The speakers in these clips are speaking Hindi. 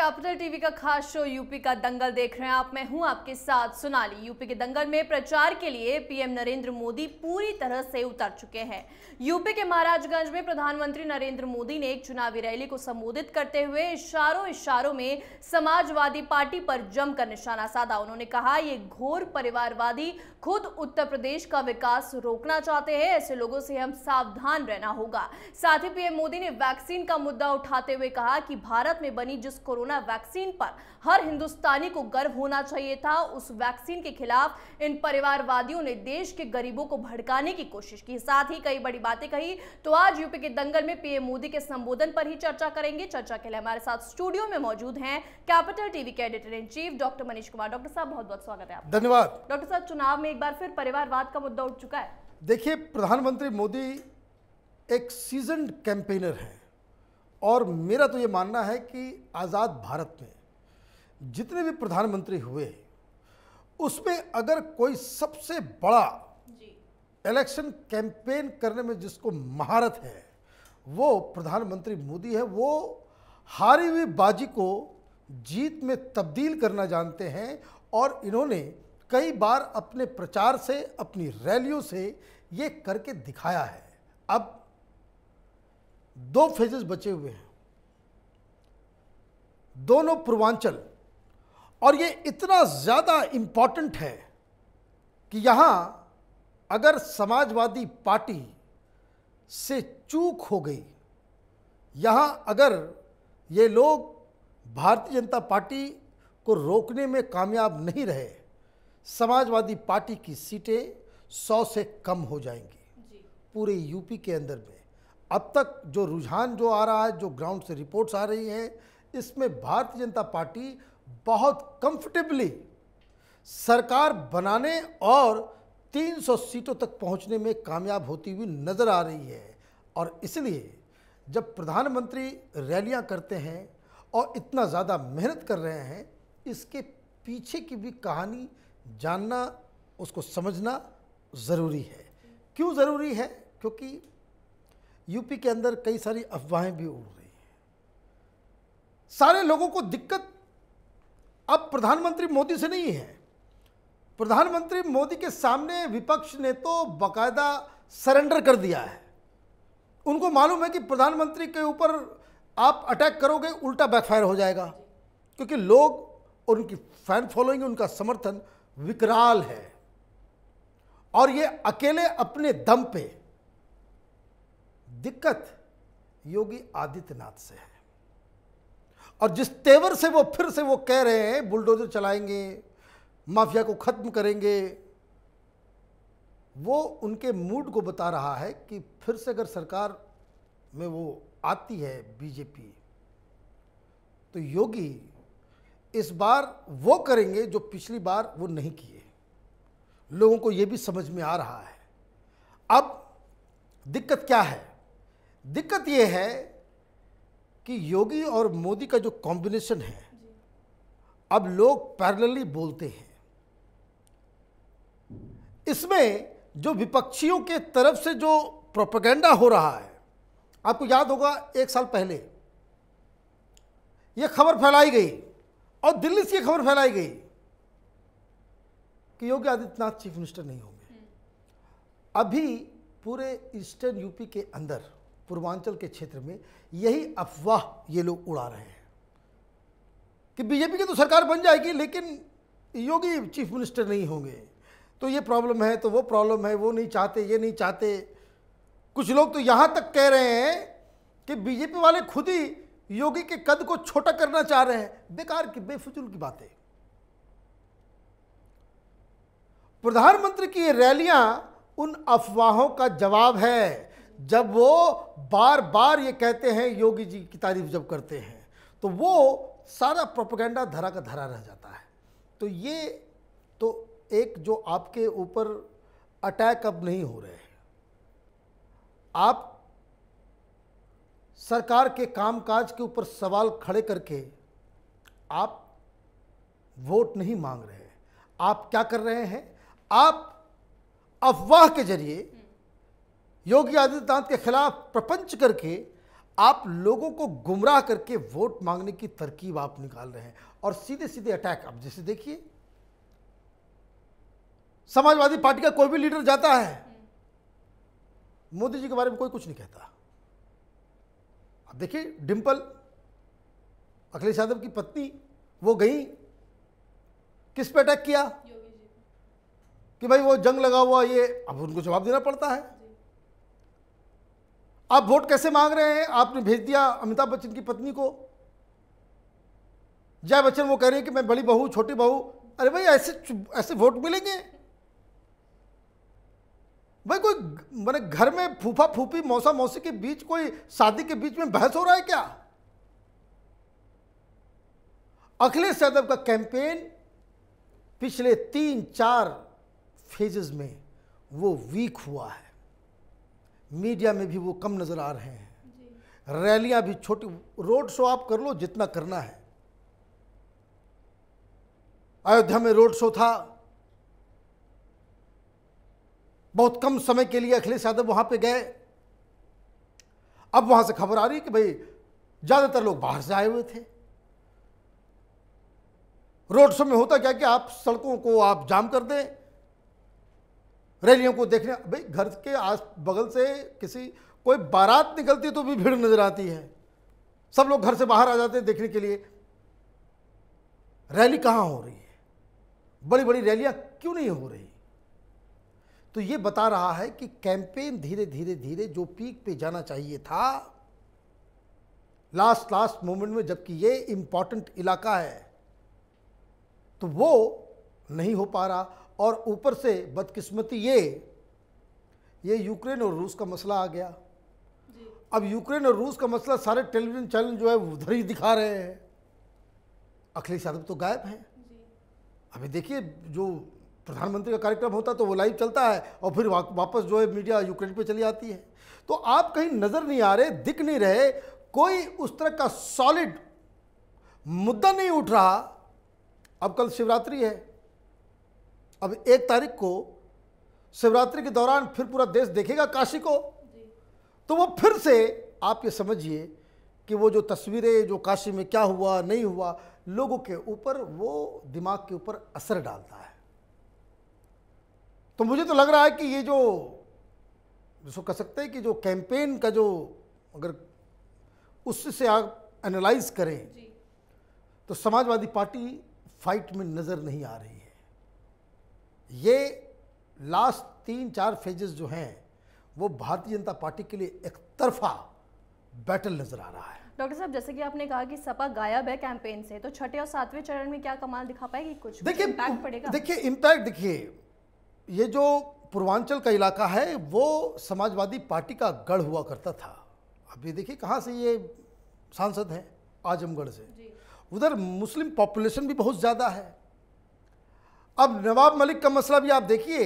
कैपिटल टीवी का खास शो यूपी का दंगल देख रहे हैं आप मैं हूं आपके साथ सोनाली यूपी के दंगल में प्रचार के लिए पीएम नरेंद्र मोदी पूरी तरह से उतर चुके हैं यूपी के महाराजगंज में प्रधानमंत्री नरेंद्र मोदी ने एक चुनावी रैली को संबोधित करते हुए इशारों इशारों में समाजवादी पार्टी पर जमकर निशाना साधा उन्होंने कहा ये घोर परिवारवादी खुद उत्तर प्रदेश का विकास रोकना चाहते हैं ऐसे लोगों से हम सावधान रहना होगा साथ ही पीएम मोदी ने वैक्सीन का मुद्दा उठाते हुए कहा कि भारत में बनी जिस कोरोना कोरोना वैक्सीन पर हर हिंदुस्तानी को गर्व होना चाहिए था उस वैक्सीन के खिलाफ इन परिवारवादियों ने देश के गरीबों को भड़काने की कोशिश की साथ ही कई बड़ी बातें कही तो आज यूपी के दंगल में पीएम मोदी के संबोधन पर ही चर्चा करेंगे चर्चा के लिए हमारे साथ स्टूडियो में मौजूद हैं कैपिटल टीवी के editor in chief doctor Manish Kumar doctor साहब बहुत बहुत स्वागत है आप धन्यवाद डॉक्टर साहब चुनाव में एक बार फिर परिवारवाद का मुद्दा उठ चुका है देखिए प्रधानमंत्री मोदी एक सीजन कैंपेनर हैं और मेरा तो ये मानना है कि आज़ाद भारत में जितने भी प्रधानमंत्री हुए उसमें अगर कोई सबसे बड़ा इलेक्शन कैंपेन करने में जिसको महारत है वो प्रधानमंत्री मोदी है वो हारी हुई बाजी को जीत में तब्दील करना जानते हैं और इन्होंने कई बार अपने प्रचार से अपनी रैलियों से ये करके दिखाया है अब दो फेजेस बचे हुए हैं दोनों पूर्वांचल और ये इतना ज़्यादा इम्पॉर्टेंट है कि यहाँ अगर समाजवादी पार्टी से चूक हो गई यहाँ अगर ये लोग भारतीय जनता पार्टी को रोकने में कामयाब नहीं रहे समाजवादी पार्टी की सीटें सौ से कम हो जाएंगी पूरे यूपी के अंदर में अब तक जो रुझान जो आ रहा है जो ग्राउंड से रिपोर्ट्स आ रही हैं इसमें भारतीय जनता पार्टी बहुत कंफर्टेबली सरकार बनाने और 300 सीटों तक पहुंचने में कामयाब होती हुई नज़र आ रही है और इसलिए जब प्रधानमंत्री रैलियां करते हैं और इतना ज़्यादा मेहनत कर रहे हैं इसके पीछे की भी कहानी जानना उसको समझना ज़रूरी है क्यों ज़रूरी है क्योंकि यूपी के अंदर कई सारी अफवाहें भी उड़ रही हैं सारे लोगों को दिक्कत अब प्रधानमंत्री मोदी से नहीं है प्रधानमंत्री मोदी के सामने विपक्ष ने तो बकायदा सरेंडर कर दिया है उनको मालूम है कि प्रधानमंत्री के ऊपर आप अटैक करोगे उल्टा बैकफायर हो जाएगा क्योंकि लोग और उनकी फैन फॉलोइंग उनका समर्थन विकराल है और ये अकेले अपने दम पे दिक्कत योगी आदित्यनाथ से है और जिस तेवर से वो फिर से वो कह रहे हैं बुलडोजर चलाएंगे माफिया को खत्म करेंगे वो उनके मूड को बता रहा है कि फिर से अगर सरकार में वो आती है बीजेपी तो योगी इस बार वो करेंगे जो पिछली बार वो नहीं किए लोगों को ये भी समझ में आ रहा है अब दिक्कत क्या है दिक्कत यह है कि योगी और मोदी का जो कॉम्बिनेशन है अब लोग पैरेलली बोलते हैं इसमें जो विपक्षियों के तरफ से जो प्रोपेगेंडा हो रहा है आपको याद होगा एक साल पहले यह खबर फैलाई गई और दिल्ली से यह खबर फैलाई गई कि योगी आदित्यनाथ चीफ मिनिस्टर नहीं होंगे अभी पूरे ईस्टर्न यूपी के अंदर पूर्वांचल के क्षेत्र में यही अफवाह ये लोग उड़ा रहे हैं कि बीजेपी की तो सरकार बन जाएगी लेकिन योगी चीफ मिनिस्टर नहीं होंगे तो ये प्रॉब्लम है तो वो प्रॉब्लम है वो नहीं चाहते ये नहीं चाहते कुछ लोग तो यहाँ तक कह रहे हैं कि बीजेपी वाले खुद ही योगी के कद को छोटा करना चाह रहे हैं बेकार की बेफजूल की बातें प्रधानमंत्री की ये रैलियां उन अफवाहों का जवाब है जब वो बार बार ये कहते हैं योगी जी की तारीफ जब करते हैं तो वो सारा प्रोपोगंडा धरा का धरा रह जाता है तो ये तो एक जो आपके ऊपर अटैक अब नहीं हो रहे हैं आप सरकार के कामकाज के ऊपर सवाल खड़े करके आप वोट नहीं मांग रहे हैं आप क्या कर रहे हैं आप अफवाह के जरिए योगी आदित्यनाथ के खिलाफ प्रपंच करके आप लोगों को गुमराह करके वोट मांगने की तरकीब आप निकाल रहे हैं और सीधे सीधे अटैक आप जैसे देखिए समाजवादी पार्टी का कोई भी लीडर जाता है मोदी जी के बारे में कोई कुछ नहीं कहता अब देखिए डिम्पल अखिलेश यादव की पत्नी वो गई किस पे अटैक किया कि भाई वो जंग लगा हुआ ये अब उनको जवाब देना पड़ता है आप वोट कैसे मांग रहे हैं आपने भेज दिया अमिताभ बच्चन की पत्नी को जया बच्चन वो कह रहे हैं कि मैं बड़ी बहू छोटी बहू अरे भाई ऐसे ऐसे वोट मिलेंगे भाई कोई मैंने घर में फूफा फूफी मौसा मौसी के बीच कोई शादी के बीच में बहस हो रहा है क्या अखिलेश यादव का कैंपेन पिछले तीन चार फेजेस में वो वीक हुआ है मीडिया में भी वो कम नज़र आ रहे हैं रैलियां भी छोटी रोड शो आप कर लो जितना करना है अयोध्या में रोड शो था बहुत कम समय के लिए अखिलेश यादव वहां पे गए अब वहां से खबर आ रही कि भाई ज्यादातर लोग बाहर से आए हुए थे रोड शो में होता क्या कि आप सड़कों को आप जाम कर दें रैलियों को देखने भाई घर के आस बगल से किसी कोई बारात निकलती तो भी भीड़ नजर आती है सब लोग घर से बाहर आ जाते हैं देखने के लिए रैली कहाँ हो रही है बड़ी बड़ी रैलियाँ क्यों नहीं हो रही तो ये बता रहा है कि कैंपेन धीरे धीरे धीरे जो पीक पे जाना चाहिए था लास्ट लास्ट मोमेंट में जबकि ये इंपॉर्टेंट इलाका है तो वो नहीं हो पा रहा और ऊपर से बदकिस्मती ये ये यूक्रेन और रूस का मसला आ गया अब यूक्रेन और रूस का मसला सारे टेलीविजन चैनल जो है उधर ही दिखा रहे हैं अखिलेश यादव तो गायब हैं अभी देखिए जो प्रधानमंत्री का कार्यक्रम होता तो वो लाइव चलता है और फिर वापस जो है मीडिया यूक्रेन पे चली आती है तो आप कहीं नज़र नहीं आ रहे दिख नहीं रहे कोई उस तरह का सॉलिड मुद्दा नहीं उठ रहा अब कल शिवरात्रि है अब एक तारीख को शिवरात्रि के दौरान फिर पूरा देश देखेगा काशी को तो वो फिर से आप ये समझिए कि वो जो तस्वीरें जो काशी में क्या हुआ नहीं हुआ लोगों के ऊपर वो दिमाग के ऊपर असर डालता है तो मुझे तो लग रहा है कि ये जो जिसको कह सकते हैं कि जो कैंपेन का जो अगर उससे आप एनालाइज करें तो समाजवादी पार्टी फाइट में नज़र नहीं आ रही ये लास्ट तीन चार फेजेस जो हैं वो भारतीय जनता पार्टी के लिए एक तरफा बैटल नजर आ रहा है डॉक्टर साहब जैसे कि आपने कहा कि सपा गायब है कैंपेन से तो छठे और सातवें चरण में क्या कमाल दिखा पाएगी कुछ देखिए इम्पैक्ट पड़ेगा देखिए इम्पैक्ट देखिए ये जो पूर्वांचल का इलाका है वो समाजवादी पार्टी का गढ़ हुआ करता था अब ये देखिए कहाँ से ये सांसद हैं आजमगढ़ से उधर मुस्लिम पॉपुलेशन भी बहुत ज़्यादा है अब नवाब मलिक का मसला भी आप देखिए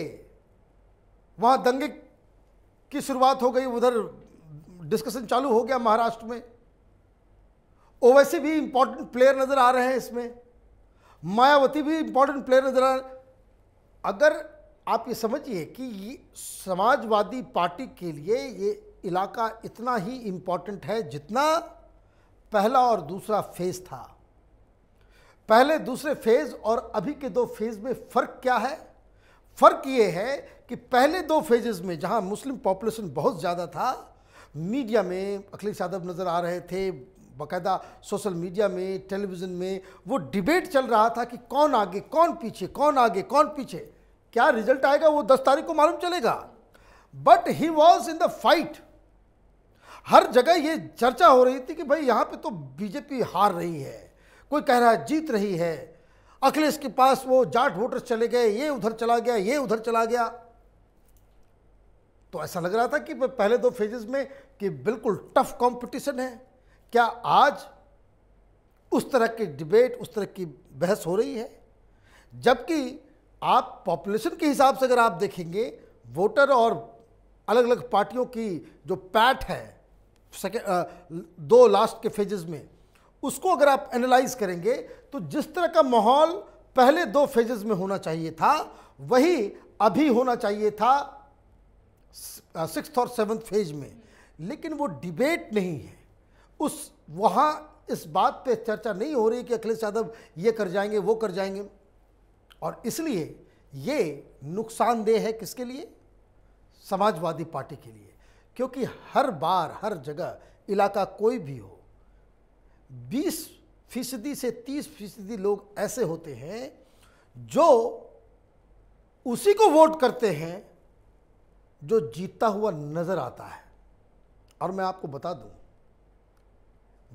वहाँ दंगे की शुरुआत हो गई उधर डिस्कशन चालू हो गया महाराष्ट्र में ओवैसी भी इम्पोर्टेंट प्लेयर नज़र आ रहे हैं इसमें मायावती भी इम्पोर्टेंट प्लेयर नज़र आ अगर आप ये समझिए कि ये समाजवादी पार्टी के लिए ये इलाका इतना ही इम्पोर्टेंट है जितना पहला और दूसरा फेज था पहले दूसरे फेज और अभी के दो फेज में फ़र्क क्या है फ़र्क ये है कि पहले दो फेजेस में जहाँ मुस्लिम पॉपुलेशन बहुत ज़्यादा था मीडिया में अखिलेश यादव नज़र आ रहे थे बाकायदा सोशल मीडिया में टेलीविज़न में वो डिबेट चल रहा था कि कौन आगे कौन पीछे कौन आगे कौन पीछे क्या रिजल्ट आएगा वो दस तारीख को मालूम चलेगा but he was in the fight हर जगह ये चर्चा हो रही थी कि भाई यहाँ पे तो बीजेपी हार रही है कोई कह रहा है जीत रही है अखिलेश के पास वो जाट वोटर्स चले गए ये उधर चला गया ये उधर चला गया तो ऐसा लग रहा था कि पहले दो फेजेस में कि बिल्कुल टफ कंपटीशन है क्या आज उस तरह की डिबेट उस तरह की बहस हो रही है जबकि आप पॉपुलेशन के हिसाब से अगर आप देखेंगे वोटर और अलग अलग पार्टियों की जो पैट है दो लास्ट के फेजेस में उसको अगर आप एनालाइज करेंगे तो जिस तरह का माहौल पहले दो फेजेस में होना चाहिए था वही अभी होना चाहिए था सिक्स और सेवन्थ फेज में लेकिन वो डिबेट नहीं है उस वहाँ इस बात पे चर्चा नहीं हो रही कि अखिलेश यादव ये कर जाएंगे वो कर जाएंगे और इसलिए ये नुकसानदेह है किसके लिए समाजवादी पार्टी के लिए क्योंकि हर बार हर जगह इलाका कोई भी हो बीस फीसदी से तीस फीसदी लोग ऐसे होते हैं जो उसी को वोट करते हैं जो जीतता हुआ नज़र आता है और मैं आपको बता दूं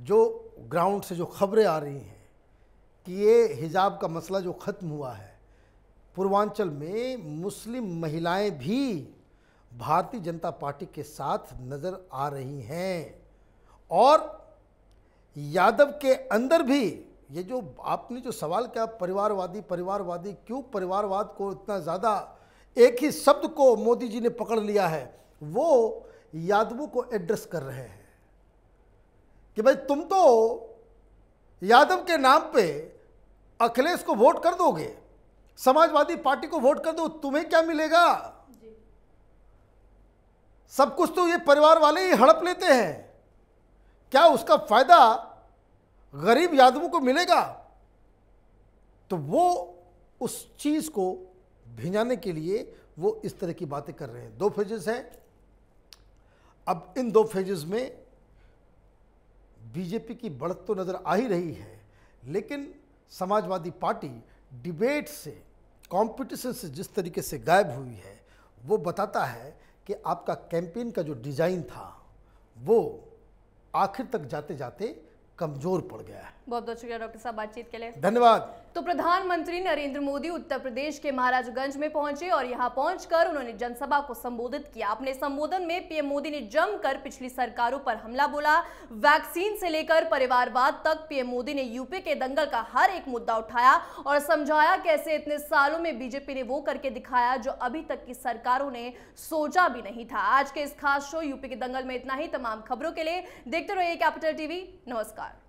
जो ग्राउंड से जो खबरें आ रही हैं कि ये हिजाब का मसला जो ख़त्म हुआ है पूर्वांचल में मुस्लिम महिलाएं भी भारतीय जनता पार्टी के साथ नज़र आ रही हैं और यादव के अंदर भी ये जो आपने जो सवाल किया परिवारवादी परिवारवादी क्यों परिवारवाद को इतना ज़्यादा एक ही शब्द को मोदी जी ने पकड़ लिया है वो यादवों को एड्रेस कर रहे हैं कि भाई तुम तो यादव के नाम पे अखिलेश को वोट कर दोगे समाजवादी पार्टी को वोट कर दो तुम्हें क्या मिलेगा सब कुछ तो ये परिवार वाले ही हड़प लेते हैं क्या उसका फायदा गरीब यादवों को मिलेगा तो वो उस चीज़ को भिजाने के लिए वो इस तरह की बातें कर रहे हैं दो फेजेस हैं अब इन दो फेजेस में बीजेपी की बढ़त तो नज़र आ ही रही है लेकिन समाजवादी पार्टी डिबेट से कंपटीशन से जिस तरीके से गायब हुई है वो बताता है कि आपका कैंपेन का जो डिज़ाइन था वो आखिर तक जाते जाते कमजोर पड़ गया है बहुत बहुत शुक्रिया डॉक्टर साहब बातचीत के लिए धन्यवाद तो प्रधानमंत्री नरेंद्र मोदी उत्तर प्रदेश के महाराजगंज में पहुंचे और यहां पहुंचकर उन्होंने जनसभा को संबोधित किया अपने संबोधन में पीएम मोदी ने जमकर पिछली सरकारों पर हमला बोला वैक्सीन से लेकर परिवारवाद तक पीएम मोदी ने यूपी के दंगल का हर एक मुद्दा उठाया और समझाया कैसे इतने सालों में बीजेपी ने वो करके दिखाया जो अभी तक की सरकारों ने सोचा भी नहीं था आज के इस खास शो यूपी के दंगल में इतना ही तमाम खबरों के लिए देखते रहिए कैपिटल टीवी नमस्कार